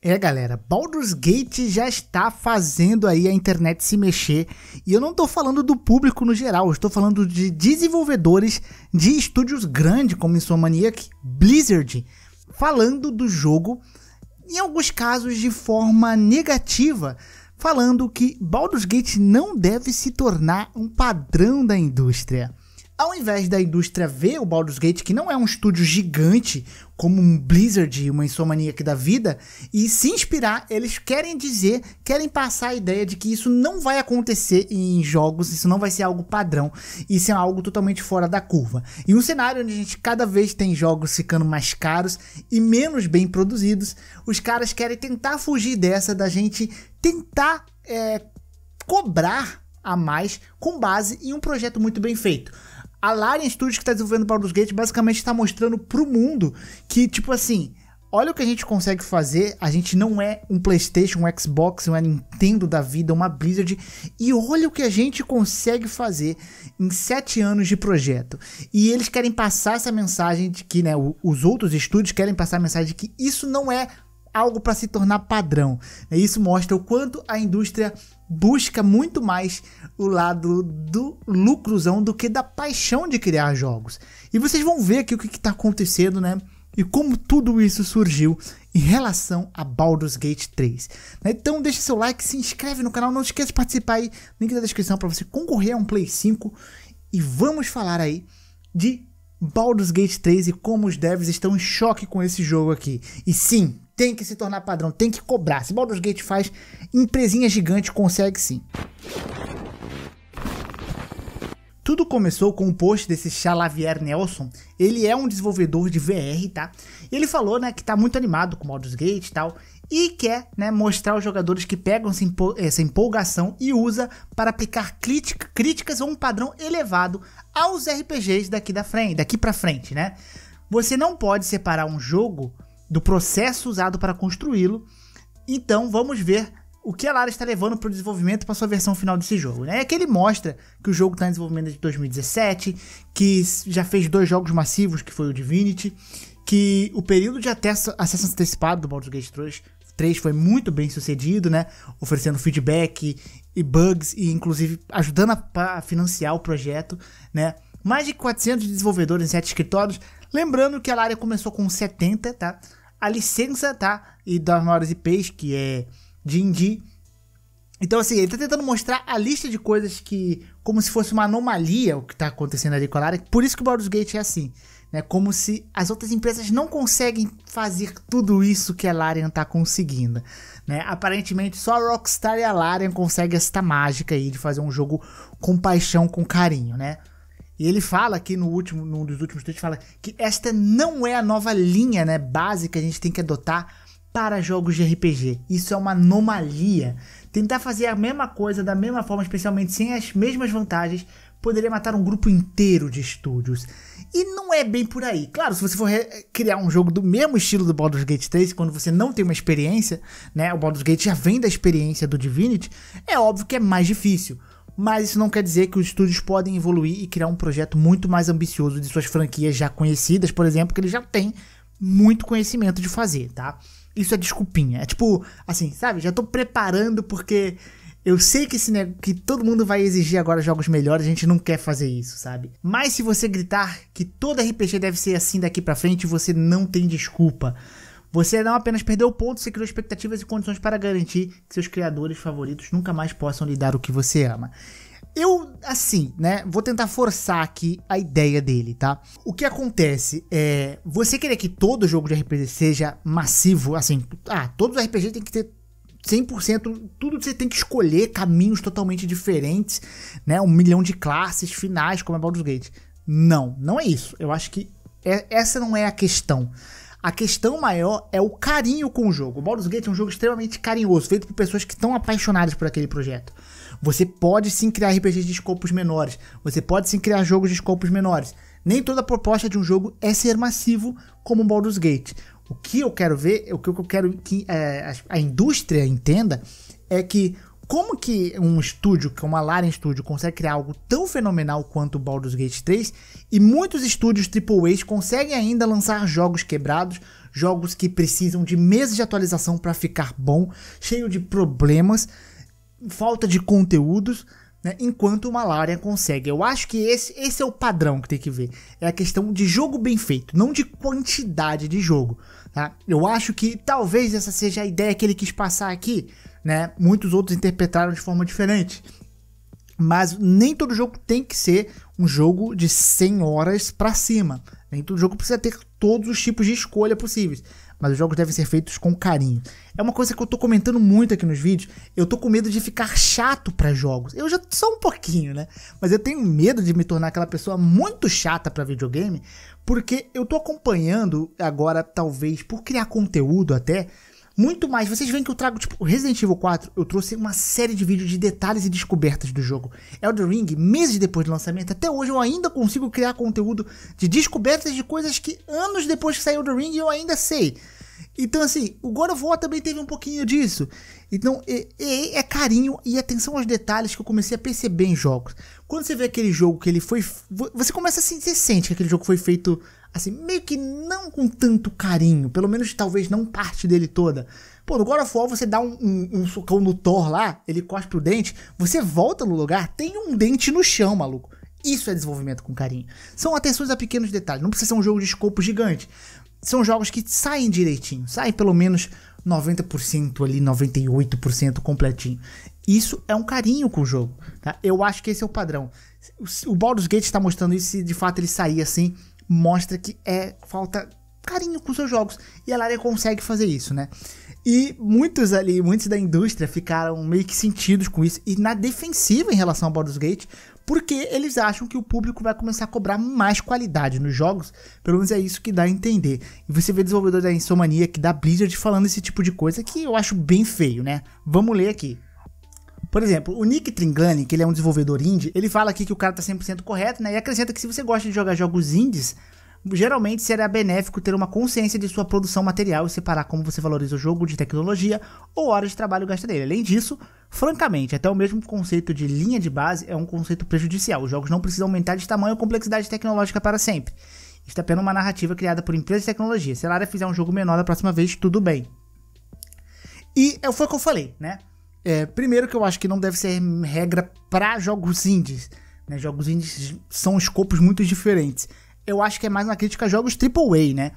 É, galera, Baldur's Gate já está fazendo aí a internet se mexer. E eu não estou falando do público no geral, eu estou falando de desenvolvedores de estúdios grandes como Insomniac, Blizzard, falando do jogo, em alguns casos de forma negativa, falando que Baldur's Gate não deve se tornar um padrão da indústria. Ao invés da indústria ver o Baldur's Gate, que não é um estúdio gigante, como um Blizzard e uma aqui da vida, e se inspirar, eles querem dizer, querem passar a ideia de que isso não vai acontecer em jogos, isso não vai ser algo padrão, isso é algo totalmente fora da curva. E um cenário onde a gente cada vez tem jogos ficando mais caros e menos bem produzidos, os caras querem tentar fugir dessa, da gente tentar é, cobrar a mais com base em um projeto muito bem feito. A Larian Studios que tá desenvolvendo Baldur's Gate basicamente tá mostrando pro mundo que, tipo assim, olha o que a gente consegue fazer. A gente não é um PlayStation, um Xbox, uma Nintendo da vida, uma Blizzard. E olha o que a gente consegue fazer em sete anos de projeto. E eles querem passar essa mensagem de que, né, os outros estúdios querem passar a mensagem de que isso não é algo para se tornar padrão. Isso mostra o quanto a indústria busca muito mais o lado do lucrozão do que da paixão de criar jogos. E vocês vão ver aqui o que está acontecendo, né? E como tudo isso surgiu em relação a Baldur's Gate 3. Né? Então deixa seu like, se inscreve no canal, não esqueça de participar aí, link na descrição para você concorrer a um Play 5 e vamos falar aí de Baldur's Gate 3 e como os devs estão em choque com esse jogo aqui. E sim, tem que se tornar padrão, tem que cobrar. Se Baldur's Gate faz, empresinha gigante consegue sim. Tudo começou com um post desse Xalavier Nelson. Ele é um desenvolvedor de VR, tá? Ele falou, né, que tá muito animado com Baldur's Gate e tal, e quer né, mostrar aos jogadores que pegam essa empolgação e usa para aplicar crítica, críticas ou um padrão elevado aos RPGs daqui da frente, daqui para frente, né? Você não pode separar um jogo do processo usado para construí-lo. Então vamos ver o que a Lara está levando para o desenvolvimento para sua versão final desse jogo. Né? É que ele mostra que o jogo está em desenvolvimento desde 2017, que já fez dois jogos massivos, que foi o Divinity, que o período de acesso, acesso antecipado do Baldur's Gate 3 3 foi muito bem sucedido, né? Oferecendo feedback e bugs e inclusive ajudando a, financiar o projeto, né? Mais de 400 desenvolvedores em 7 escritórios. Lembrando que a área começou com 70, tá? A licença, tá? E das maiores IPs, que é D&D, então, assim, ele tá tentando mostrar a lista de coisas que. como se fosse uma anomalia o que tá acontecendo ali com a Lara. Por isso que o Baldur's Gate é assim. Né? Como se as outras empresas não conseguem fazer tudo isso que a Larian tá conseguindo. Né? Aparentemente, só a Rockstar e a Larian conseguem esta mágica aí de fazer um jogo com paixão, com carinho, né? E ele fala aqui no último, num dos últimos tweets, fala que esta não é a nova linha né, básica que a gente tem que adotar para jogos de RPG. Isso é uma anomalia Tentar fazer a mesma coisa da mesma forma, especialmente sem as mesmas vantagens, poderia matar um grupo inteiro de estúdios. E não é bem por aí. Claro, se você for eh, criar um jogo do mesmo estilo do Baldur's Gate 3, quando você não tem uma experiência, né? O Baldur's Gate já vem da experiência do Divinity, é óbvio que é mais difícil. Mas isso não quer dizer que os estúdios podem evoluir e criar um projeto muito mais ambicioso de suas franquias já conhecidas, por exemplo, que ele já tem muito conhecimento de fazer, tá? isso é desculpinha. É tipo, assim, sabe? Já tô preparando porque eu sei que, esse que todo mundo vai exigir agora jogos melhores, a gente não quer fazer isso, sabe? Mas se você gritar que todo RPG deve ser assim daqui para frente, você não tem desculpa. Você não apenas perdeu o ponto, você criou expectativas e condições para garantir que seus criadores favoritos nunca mais possam lhe dar o que você ama. Eu, assim, né? Vou tentar forçar aqui a ideia dele, tá? O que acontece é. Você querer que todo jogo de RPG seja massivo, assim. Ah, todos os RPG tem que ter 100%, tudo você tem que escolher caminhos totalmente diferentes, né? Um milhão de classes finais, como é Baldur's Gate. Não, não é isso. Eu acho que é, essa não é a questão. A questão maior é o carinho com o jogo. O Baldur's Gate é um jogo extremamente carinhoso, feito por pessoas que estão apaixonadas por aquele projeto. Você pode sim criar RPGs de escopos menores, você pode sim criar jogos de escopos menores. Nem toda proposta de um jogo é ser massivo como o Baldur's Gate. O que eu quero ver, o que eu quero que é, a indústria entenda é que como que um estúdio, que é uma Larian Studio, consegue criar algo tão fenomenal quanto o Baldur's Gate 3 e muitos estúdios AAA conseguem ainda lançar jogos quebrados, jogos que precisam de meses de atualização para ficar bom, cheio de problemas, falta de conteúdos, né, enquanto uma Larian consegue. Eu acho que esse, esse é o padrão que tem que ver. É a questão de jogo bem feito, não de quantidade de jogo. Tá? Eu acho que talvez essa seja a ideia que ele quis passar aqui né? Muitos outros interpretaram de forma diferente. Mas nem todo jogo tem que ser um jogo de 100 horas para cima. Nem todo jogo precisa ter todos os tipos de escolha possíveis. Mas os jogos devem ser feitos com carinho. É uma coisa que eu tô comentando muito aqui nos vídeos. Eu tô com medo de ficar chato para jogos. Eu já sou um pouquinho, né? Mas eu tenho medo de me tornar aquela pessoa muito chata para videogame, porque eu tô acompanhando agora, talvez por criar conteúdo até, muito mais. Vocês veem que eu trago, tipo, Resident Evil 4, eu trouxe uma série de vídeos de detalhes e descobertas do jogo. Elden Ring, meses depois do lançamento, até hoje eu ainda consigo criar conteúdo de descobertas de coisas que anos depois que saiu Elden Ring eu ainda sei. Então, assim, o God of War também teve um pouquinho disso. Então, é, é, é, carinho e atenção aos detalhes que eu comecei a perceber em jogos. Quando você vê aquele jogo que ele foi. Você começa a sentir se que aquele jogo foi feito assim, meio que não com tanto carinho, pelo menos talvez não parte dele toda. Pô, no God of War você dá um, um, um socão no Thor lá, ele cospe o dente, você volta no lugar, tem um dente no chão, maluco. Isso é desenvolvimento com carinho. São atenções a pequenos detalhes, não precisa ser um jogo de escopo gigante. São jogos que saem direitinho, saem pelo menos 90% ali, 98% completinho. Isso é um carinho com o jogo, tá? Eu acho que esse é o padrão. O Baldur's Gate está mostrando isso se de fato ele sair assim mostra que é falta carinho com seus jogos. E a Larian consegue fazer isso, né? E muitos ali, muitos da indústria ficaram meio que sentidos com isso e na defensiva em relação ao Baldur's Gate, porque eles acham que o público vai começar a cobrar mais qualidade nos jogos, pelo menos é isso que dá a entender. E você vê desenvolvedor da Insomania, que da Blizzard falando esse tipo de coisa que eu acho bem feio, né? Vamos ler aqui. Por exemplo, o Nick Tringani, que ele é um desenvolvedor indie, ele fala aqui que o cara tá 100% correto, né? E acrescenta que se você gosta de jogar jogos indies, geralmente será benéfico ter uma consciência de sua produção material e separar como você valoriza o jogo de tecnologia ou horas de trabalho gasta nele. Além disso, francamente, até o mesmo conceito de linha de base é um conceito prejudicial. Os jogos não precisam aumentar de tamanho ou complexidade tecnológica para sempre. é apenas uma narrativa criada por empresas de tecnologia. Se a Lara fizer um jogo menor da próxima vez, tudo bem. E é, foi o que eu falei, né? É, primeiro que eu acho que não deve ser regra para jogos indies. Né? Jogos indies são escopos muito diferentes. Eu acho que é mais uma crítica a jogos AAA, né?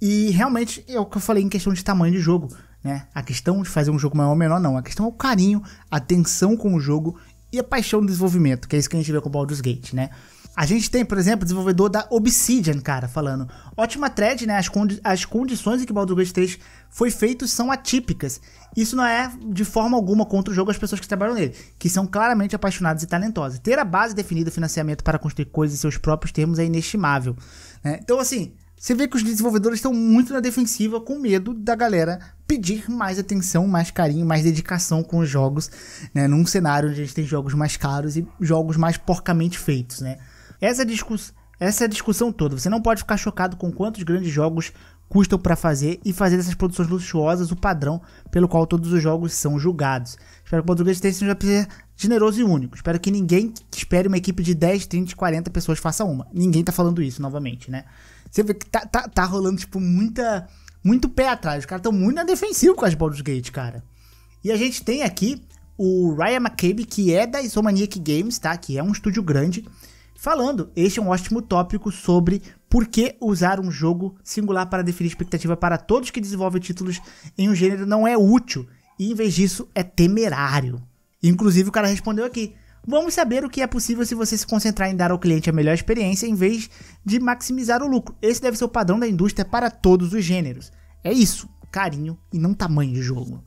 E realmente é o que eu falei em questão de tamanho de jogo. Né? A questão de fazer um jogo maior ou menor, não. A questão é o carinho, a atenção com o jogo e a paixão do desenvolvimento, que é isso que a gente vê com o Baldur's Gate, né? A gente tem, por exemplo, o desenvolvedor da Obsidian, cara, falando. Ótima thread, né? As, condi as condições em que Baldur's Gate 3 foi feito são atípicas. Isso não é de forma alguma contra o jogo as pessoas que trabalham nele, que são claramente apaixonadas e talentosas. Ter a base definida, financiamento para construir coisas em seus próprios termos é inestimável. Né? Então, assim, você vê que os desenvolvedores estão muito na defensiva, com medo da galera pedir mais atenção, mais carinho, mais dedicação com os jogos, né? Num cenário onde a gente tem jogos mais caros e jogos mais porcamente feitos, né? Essa, discuss essa discussão toda, você não pode ficar chocado com quantos grandes jogos custam para fazer e fazer essas produções luxuosas o padrão pelo qual todos os jogos são julgados. Espero que o português sido generoso e único. Espero que ninguém espere uma equipe de 10, 30, 40 pessoas faça uma. Ninguém tá falando isso novamente, né? Você vê que tá, tá, tá rolando, tipo, muita. Muito pé atrás. Os caras estão muito na defensiva com as Baldur's Gate, cara. E a gente tem aqui o Ryan McCabe, que é da Isomaniac Games, tá? Que é um estúdio grande falando, este é um ótimo tópico sobre por que usar um jogo singular para definir expectativa para todos que desenvolvem títulos em um gênero não é útil e, em vez disso, é temerário. Inclusive, o cara respondeu aqui. Vamos saber o que é possível se você se concentrar em dar ao cliente a melhor experiência em vez de maximizar o lucro. Esse deve ser o padrão da indústria para todos os gêneros. É isso, carinho e não tamanho de jogo.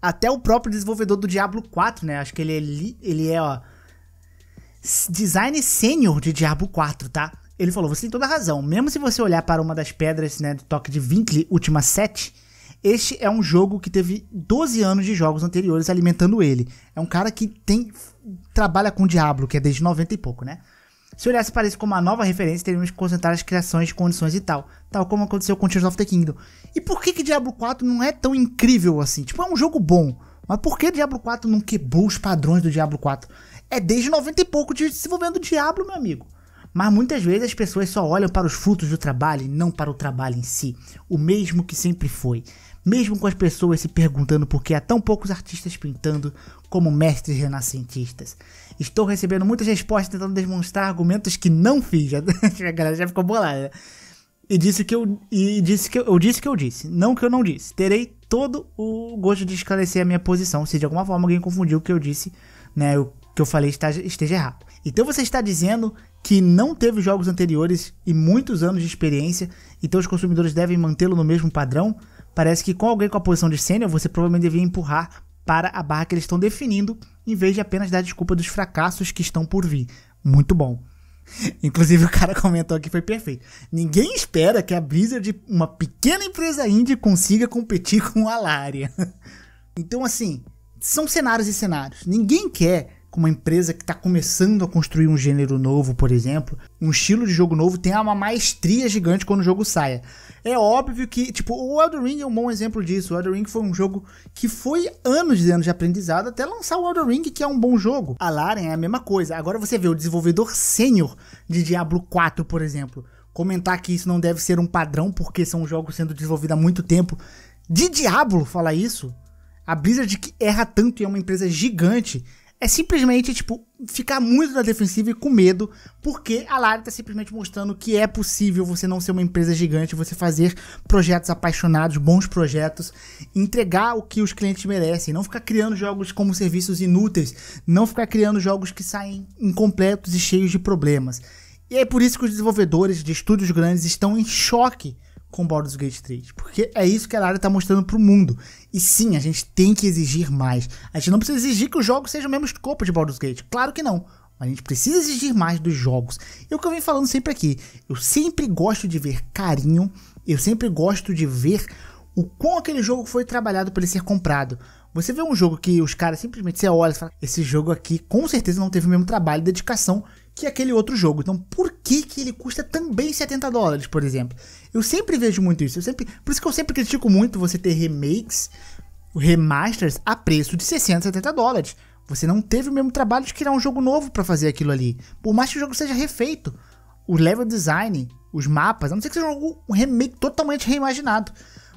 Até o próprio desenvolvedor do Diablo 4, né? Acho que ele é, ele é ó, design sênior de Diablo 4, tá? Ele falou, você tem toda a razão. Mesmo se você olhar para uma das pedras né, do toque de Winkley, Ultima 7, este é um jogo que teve 12 anos de jogos anteriores alimentando ele. É um cara que tem trabalha com Diablo, que é desde 90 e pouco, né? Se olhasse para isso como uma nova referência, teríamos que concentrar as criações, condições e tal. Tal como aconteceu com Tears of the Kingdom. E por que que Diablo 4 não é tão incrível assim? Tipo, é um jogo bom. Mas por que Diablo 4 não quebrou os padrões do Diablo 4? É desde 90 e pouco de desenvolvendo o diabo, meu amigo. Mas muitas vezes as pessoas só olham para os frutos do trabalho e não para o trabalho em si, o mesmo que sempre foi. Mesmo com as pessoas se perguntando por que há tão poucos artistas pintando como mestres renascentistas. Estou recebendo muitas respostas tentando demonstrar argumentos que não fiz. a galera já ficou bolada. E disse que eu e disse que eu, eu disse que eu disse, não que eu não disse. Terei todo o gosto de esclarecer a minha posição, se de alguma forma alguém confundiu o que eu disse, né? que eu falei esteja errado. Então você está dizendo que não teve jogos anteriores e muitos anos de experiência, então os consumidores devem mantê-lo no mesmo padrão? Parece que com alguém com a posição de sênior, você provavelmente devia empurrar para a barra que eles estão definindo, em vez de apenas dar desculpa dos fracassos que estão por vir. Muito bom. Inclusive o cara comentou aqui foi perfeito. Ninguém espera que a Blizzard, uma pequena empresa indie, consiga competir com a Laria. Então assim, são cenários e cenários. Ninguém quer com uma empresa que está começando a construir um gênero novo, por exemplo, um estilo de jogo novo, tenha uma maestria gigante quando o jogo saia. É óbvio que, tipo, o Elden Ring é um bom exemplo disso. O Elden Ring foi um jogo que foi anos e anos de aprendizado até lançar o Elden Ring, que é um bom jogo. A Laren é a mesma coisa. Agora você vê o desenvolvedor sênior de Diablo 4, por exemplo, comentar que isso não deve ser um padrão porque são jogos sendo desenvolvidos há muito tempo. De Diablo falar isso? A Blizzard que erra tanto e é uma empresa gigante é simplesmente, tipo, ficar muito na defensiva e com medo, porque a Lari tá simplesmente mostrando que é possível você não ser uma empresa gigante, você fazer projetos apaixonados, bons projetos, entregar o que os clientes merecem, não ficar criando jogos como serviços inúteis, não ficar criando jogos que saem incompletos e cheios de problemas. E é por isso que os desenvolvedores de estúdios grandes estão em choque com Baldur's Gate 3. Porque é isso que a Lara tá mostrando pro mundo. E sim, a gente tem que exigir mais. A gente não precisa exigir que o jogo seja o mesmo escopo de Baldur's Gate. Claro que não. A gente precisa exigir mais dos jogos. E o que eu venho falando sempre aqui, eu sempre gosto de ver carinho, eu sempre gosto de ver o quão aquele jogo foi trabalhado para ele ser comprado. Você vê um jogo que os caras simplesmente você olha e fala: esse jogo aqui com certeza não teve o mesmo trabalho e dedicação que aquele outro jogo. Então, por que, que ele custa também 70 dólares, por exemplo? Eu sempre vejo muito isso. Eu sempre, por isso que eu sempre critico muito você ter remakes, remasters a preço de 60, 70 dólares. Você não teve o mesmo trabalho de criar um jogo novo para fazer aquilo ali. Por mais que o jogo seja refeito, o level design, os mapas, a não ser que seja um remake totalmente reimaginado.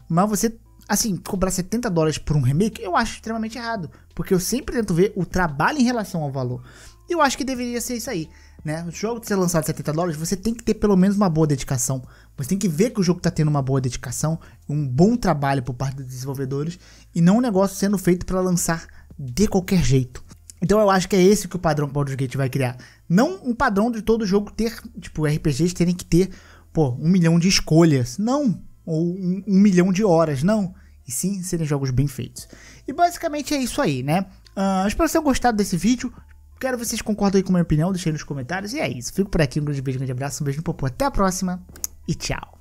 Mas você, assim, cobrar 70 dólares por um remake, eu acho extremamente errado. Porque eu sempre tento ver o trabalho em relação ao valor. Eu acho que deveria ser isso aí, né? O jogo de ser lançado 70 dólares, você tem que ter pelo menos uma boa dedicação. Você tem que ver que o jogo está tendo uma boa dedicação, um bom trabalho por parte dos desenvolvedores e não um negócio sendo feito para lançar de qualquer jeito. Então eu acho que é esse que o padrão Baldur's Gate vai criar. Não um padrão de todo jogo ter, tipo, RPGs terem que ter, pô, um milhão de escolhas. Não. Ou um, um milhão de horas. Não. E sim serem jogos bem feitos. E basicamente é isso aí, né? Uh, espero que tenham gostado desse vídeo quero vocês concordam aí com a minha opinião, deixem aí nos comentários. E é isso. Fico por aqui. Um grande beijo, um grande abraço, um beijo no popô. Até a próxima e tchau.